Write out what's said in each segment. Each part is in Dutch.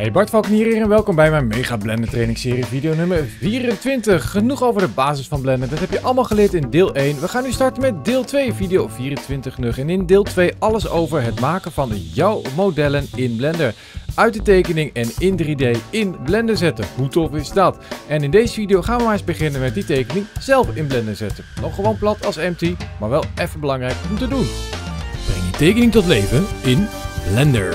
Hey Bart Valkenier hier en welkom bij mijn Mega Blender Training Serie video nummer 24. Genoeg over de basis van Blender, dat heb je allemaal geleerd in deel 1. We gaan nu starten met deel 2, video 24 nog. En in deel 2 alles over het maken van jouw modellen in Blender. Uit de tekening en in 3D in Blender zetten. Hoe tof is dat? En in deze video gaan we maar eens beginnen met die tekening zelf in Blender zetten. Nog gewoon plat als empty, maar wel even belangrijk om te doen. Breng je tekening tot leven in Blender.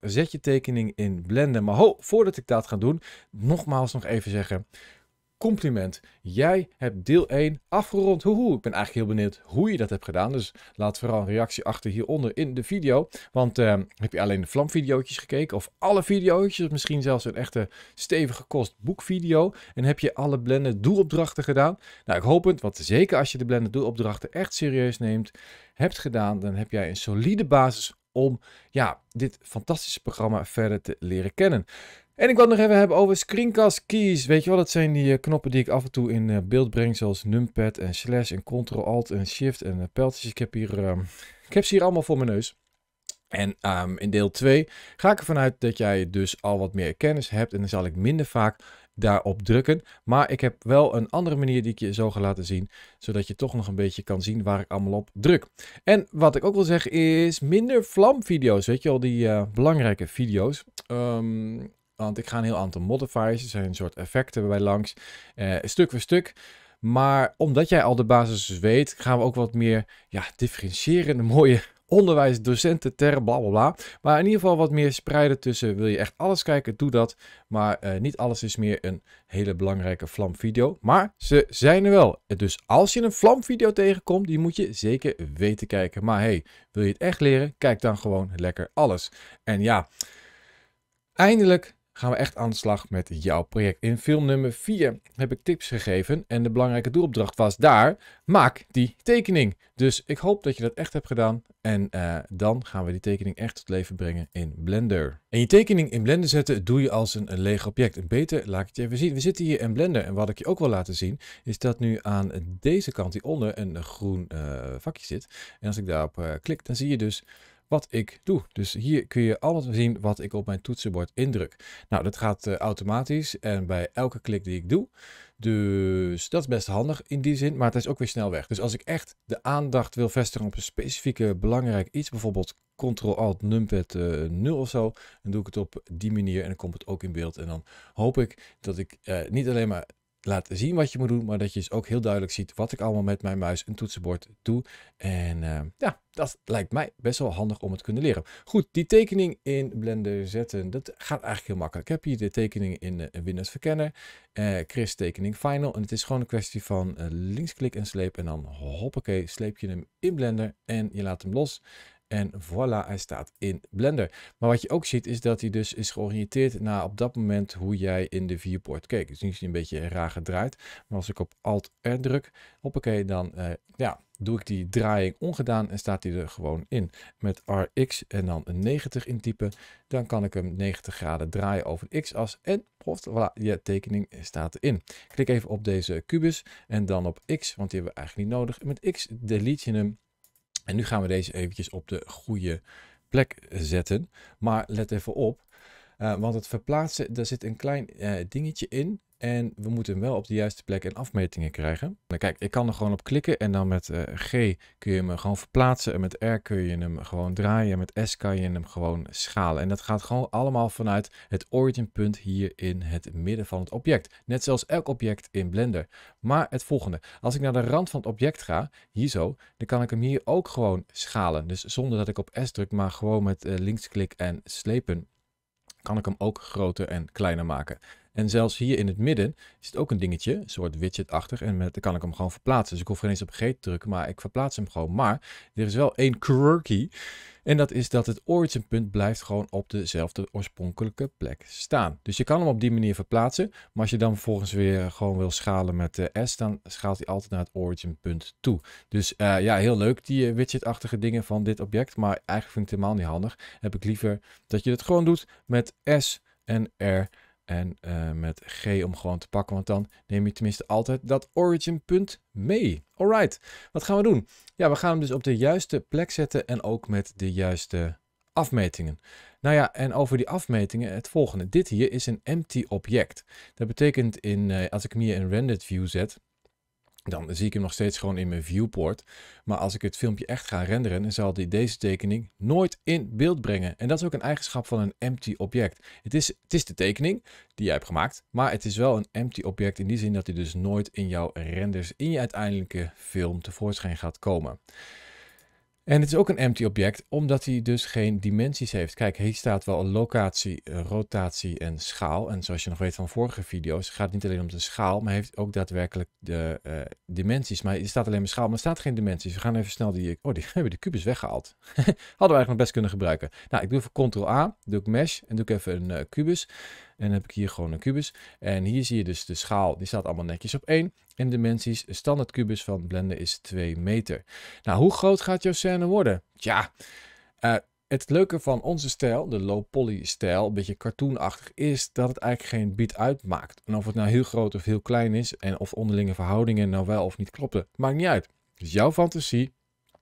Zet je tekening in Blender. Maar ho, voordat ik dat ga doen, nogmaals nog even zeggen compliment. Jij hebt deel 1 afgerond. Hoehoe, ik ben eigenlijk heel benieuwd hoe je dat hebt gedaan. Dus laat vooral een reactie achter hieronder in de video. Want eh, heb je alleen de vlamvideootjes gekeken of alle videootjes? Misschien zelfs een echte stevige kost boekvideo. En heb je alle Blender doelopdrachten gedaan? Nou, ik hoop het, want zeker als je de Blender doelopdrachten echt serieus neemt, hebt gedaan, dan heb jij een solide basis om ja, dit fantastische programma verder te leren kennen. En ik wil het nog even hebben over screencast keys. Weet je wel, dat zijn die eh, knoppen die ik af en toe in eh, beeld breng, zoals numpad en slash en ctrl alt en shift en eh, pijltjes. Ik heb hier, ehm, ik heb ze hier allemaal voor mijn neus. En ehm, in deel 2 ga ik ervan uit dat jij dus al wat meer kennis hebt en dan zal ik minder vaak daarop drukken. Maar ik heb wel een andere manier die ik je zo ga laten zien, zodat je toch nog een beetje kan zien waar ik allemaal op druk. En wat ik ook wil zeggen is minder vlamvideo's, weet je al die eh, belangrijke video's. Ehm, want ik ga een heel aantal modifiers, er zijn een soort effecten bij langs, eh, stuk voor stuk. Maar omdat jij al de basis weet, gaan we ook wat meer ja, differentiërende mooie onderwijsdocenten ter bla bla bla. Maar in ieder geval wat meer spreiden tussen. Wil je echt alles kijken, doe dat. Maar eh, niet alles is meer een hele belangrijke video Maar ze zijn er wel. Dus als je een video tegenkomt, die moet je zeker weten kijken. Maar hey, wil je het echt leren? Kijk dan gewoon lekker alles. En ja, eindelijk gaan we echt aan de slag met jouw project. In film nummer 4 heb ik tips gegeven en de belangrijke doelopdracht was daar, maak die tekening. Dus ik hoop dat je dat echt hebt gedaan en eh, dan gaan we die tekening echt tot leven brengen in Blender. En je tekening in Blender zetten doe je als een, een leeg object. En beter laat ik het je even zien. We zitten hier in Blender en wat ik je ook wil laten zien is dat nu aan deze kant hieronder een groen eh, vakje zit. En als ik daarop uh, klik dan zie je dus wat ik doe. Dus hier kun je alles zien wat ik op mijn toetsenbord indruk. Nou, dat gaat eh, automatisch en bij elke klik die ik doe. Dus dat is best handig in die zin, maar het is ook weer snel weg. Dus als ik echt de aandacht wil vestigen op een specifieke belangrijk iets, bijvoorbeeld Ctrl-Alt-Numpad 0 eh, of zo, dan doe ik het op die manier en dan komt het ook in beeld. En dan hoop ik dat ik eh, niet alleen maar laten zien wat je moet doen, maar dat je dus ook heel duidelijk ziet wat ik allemaal met mijn muis en toetsenbord doe. En eh, ja, dat lijkt mij best wel handig om het te kunnen leren. Goed, die tekening in Blender zetten, dat gaat eigenlijk heel makkelijk. Ik heb hier de tekening in eh, Windows Verkenner, uh, Chris tekening Final. En het is gewoon een kwestie van linksklik en sleep en dan hoppakee, sleep je hem in Blender en je laat hem los. En voilà, hij staat in Blender. Maar wat je ook ziet is dat hij dus is georiënteerd naar op dat moment hoe jij in de viewport keek. Dus nu is hij een beetje raar gedraaid. Maar als ik op Alt-R druk, hoppakee, dan eh, ja, doe ik die draaiing ongedaan en staat hij er gewoon in. Met RX en dan een 90 intypen, dan kan ik hem 90 graden draaien over de x-as en prof, voilà, je tekening staat erin. Klik even op deze kubus en dan op X, want die hebben we eigenlijk niet nodig. met X delete je hem en nu gaan we deze eventjes op de goede plek zetten. Maar let even op, eh, want het verplaatsen, daar zit een klein eh, dingetje in. En we moeten hem wel op de juiste plek en afmetingen krijgen. Nou, kijk, ik kan er gewoon op klikken en dan met eh, G kun je hem gewoon verplaatsen. En met R kun je hem gewoon draaien. En met S kan je hem gewoon schalen. En dat gaat gewoon allemaal vanuit het originpunt hier in het midden van het object. Net zoals elk object in Blender. Maar het volgende. Als ik naar de rand van het object ga, hier zo, dan kan ik hem hier ook gewoon schalen. Dus zonder dat ik op S druk, maar gewoon met uh, linksklik en slepen kan ik hem ook groter en kleiner maken. En zelfs hier in het midden zit ook een dingetje, een soort achtig En met, dan kan ik hem gewoon verplaatsen. Dus ik hoef geen eens op G te drukken, maar ik verplaats hem gewoon. Maar er is wel één quirky. En dat is dat het origin punt blijft gewoon op dezelfde oorspronkelijke plek staan. Dus je kan hem op die manier verplaatsen. Maar als je dan vervolgens weer gewoon wil schalen met de eh, S, dan schaalt hij altijd naar het origin punt toe. Dus eh, ja, heel leuk die eh, widget-achtige dingen van dit object. Maar eigenlijk vind ik het helemaal niet handig. Heb ik liever dat je het gewoon doet met S en R en eh, met G om gewoon te pakken, want dan neem je tenminste altijd dat origin punt mee. Alright, wat gaan we doen? Ja, we gaan hem dus op de juiste plek zetten en ook met de juiste afmetingen. Nou ja, en over die afmetingen het volgende. Dit hier is een empty object. Dat betekent in, eh, als ik hem hier in rendered view zet, dan zie ik hem nog steeds gewoon in mijn viewport. Maar als ik het filmpje echt ga renderen, dan zal hij deze tekening nooit in beeld brengen. En dat is ook een eigenschap van een empty object. Het is, het is de tekening die jij hebt gemaakt, maar het is wel een empty object in die zin dat hij dus nooit in jouw renders, in je uiteindelijke film tevoorschijn gaat komen. En het is ook een empty object, omdat hij dus geen dimensies heeft. Kijk, hier staat wel locatie, eh, rotatie en schaal. En zoals je nog weet van vorige video's, gaat het niet alleen om de schaal, maar heeft ook daadwerkelijk de eh, dimensies. Maar er staat alleen maar schaal, maar er staat geen dimensies. We gaan even snel die... Oh, die hebben de kubus weggehaald. Hadden we eigenlijk nog best kunnen gebruiken. Nou, ik doe even Ctrl-A, doe ik Mesh en doe ik even een eh, kubus. En dan heb ik hier gewoon een kubus. En hier zie je dus de schaal. Die staat allemaal netjes op 1. En dimensies, een standaard kubus van Blender is 2 meter. Nou, hoe groot gaat jouw scène worden? Tja, eh, het leuke van onze stijl, de low poly stijl, een beetje cartoonachtig, is dat het eigenlijk geen bied uitmaakt. En of het nou heel groot of heel klein is, en of onderlinge verhoudingen nou wel of niet kloppen, maakt niet uit. Dus jouw fantasie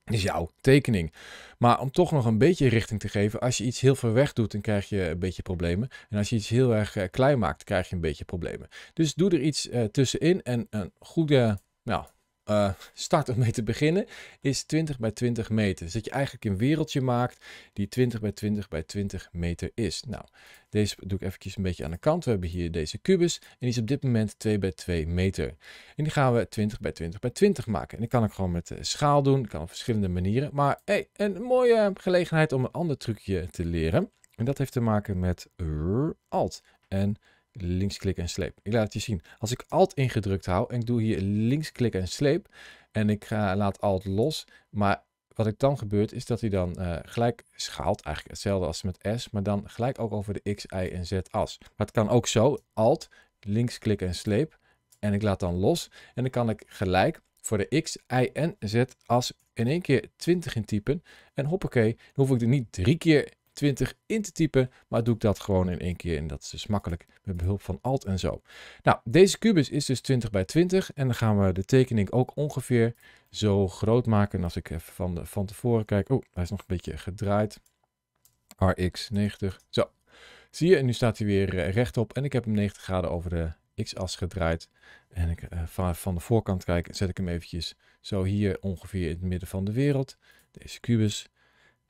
is jouw tekening. Maar om toch nog een beetje richting te geven, als je iets heel ver weg doet, dan krijg je een beetje problemen. En als je iets heel erg eh, klein maakt, krijg je een beetje problemen. Dus doe er iets eh, tussenin en een goede, nou, eh, start om mee te beginnen, is 20 bij 20 meter. Dus dat je eigenlijk een wereldje maakt die 20 bij 20 bij 20 meter is. Nou, deze doe ik eventjes een beetje aan de kant. We hebben hier deze kubus en die is op dit moment 2 bij 2 meter. En die gaan we 20 bij 20 bij 20 maken. En die kan ik gewoon met eh, schaal doen, kan op verschillende manieren. Maar hey, een mooie gelegenheid om een ander trucje te leren. En dat heeft te maken met Alt en Linksklik en sleep. Ik laat het je zien. Als ik Alt ingedrukt hou en ik doe hier links linksklik en sleep. En ik ga, laat Alt los. Maar wat ik dan gebeurt is dat hij dan eh, gelijk schaalt. Eigenlijk hetzelfde als met S. Maar dan gelijk ook over de X, Y en Z as. Maar het kan ook zo. Alt, linksklik en sleep. En ik laat dan los. En dan kan ik gelijk voor de X, Y en Z as in één keer 20 intypen typen. En hoppakee, dan hoef ik er niet drie keer 20 in te typen. Maar doe ik dat gewoon in één keer en dat is dus makkelijk met behulp van Alt en zo. Nou, deze kubus is dus 20 bij 20 en dan gaan we de tekening ook ongeveer zo groot maken. als ik even van, de, van tevoren kijk, oh, hij is nog een beetje gedraaid. RX90, zo. Zie je, en nu staat hij weer eh, rechtop en ik heb hem 90 graden over de x-as gedraaid. En ik, eh, van de voorkant kijk, zet ik hem eventjes zo hier ongeveer in het midden van de wereld. Deze kubus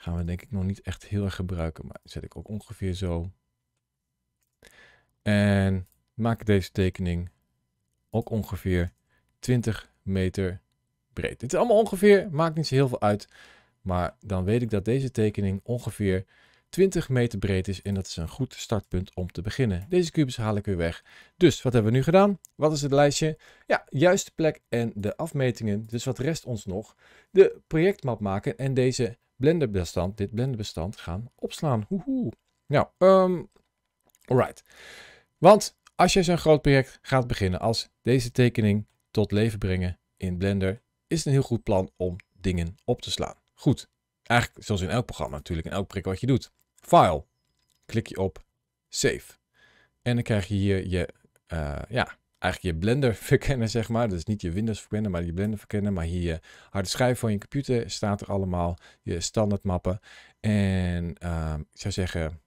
gaan we denk ik nog niet echt heel erg gebruiken. Maar zet ik ook ongeveer zo. En maak deze tekening ook ongeveer 20 meter breed. Dit is allemaal ongeveer, maakt niet zo heel veel uit. Maar dan weet ik dat deze tekening ongeveer 20 meter breed is. En dat is een goed startpunt om te beginnen. Deze kubus haal ik weer weg. Dus wat hebben we nu gedaan? Wat is het lijstje? Ja, juiste plek en de afmetingen. Dus wat rest ons nog? De projectmap maken en deze blenderbestand, dit blenderbestand gaan opslaan. Hoehoe. Nou, ehm, alright. Want als je zo'n groot project gaat beginnen als deze tekening tot leven brengen in Blender, is het een heel goed plan om dingen op te slaan. Goed, eigenlijk zoals in elk programma natuurlijk, in elk prik wat je doet. File, klik je op Save. En dan krijg je hier je, eh, ja, eigenlijk je Blender verkennen, zeg maar. Dus niet je Windows verkennen, maar je Blender verkennen. Maar hier je harde schijf van je computer staat er allemaal. Je standaard mappen. En ehm, ik zou zeggen,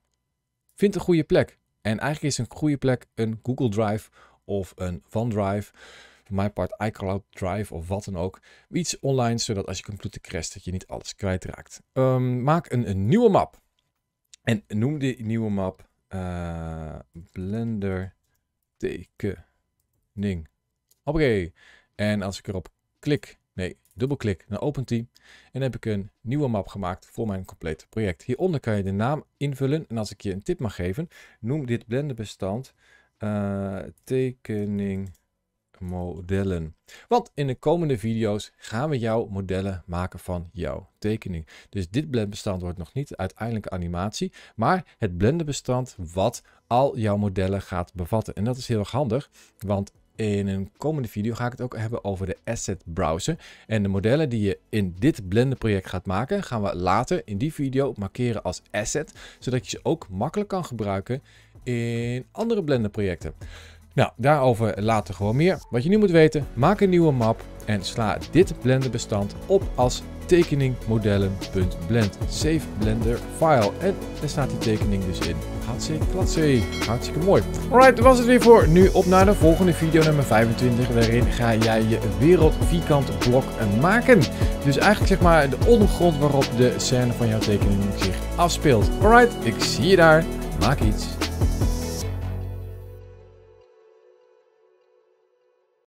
vind een goede plek. En eigenlijk is een goede plek een Google Drive of een OneDrive. Voor mijn part iCloud Drive of wat dan ook. Iets online, zodat als je computer crasht, dat je niet alles kwijtraakt. Ehm, maak een, een, nieuwe map. En noem die nieuwe map eh, Blender teken ding. En als ik erop klik, nee, dubbelklik, dan opent die. En dan heb ik een nieuwe map gemaakt voor mijn complete project. Hieronder kan je de naam invullen. En als ik je een tip mag geven, noem dit blendebestand uh, eh, tekening modellen. Want in de komende video's gaan we jouw modellen maken van jouw tekening. Dus dit blendebestand wordt nog niet uiteindelijke animatie, maar het blendebestand wat al jouw modellen gaat bevatten. En dat is heel erg handig, want in een komende video ga ik het ook hebben over de asset browser. En de modellen die je in dit Blender project gaat maken, gaan we later in die video markeren als asset. Zodat je ze ook makkelijk kan gebruiken in andere Blender projecten. Nou, daarover later gewoon meer. Wat je nu moet weten, maak een nieuwe map en sla dit Blender bestand op als tekeningmodellen.blend. Save Blender File. En daar staat die tekening dus in. Hartstikke C. Hartstikke mooi. Alright, dat was het weer voor nu. Op naar de volgende video nummer 25. Waarin ga jij je wereldvierkant blok eh, maken. Dus eigenlijk zeg maar de ondergrond waarop de scène van jouw tekening zich afspeelt. Alright, ik zie je daar. Maak iets.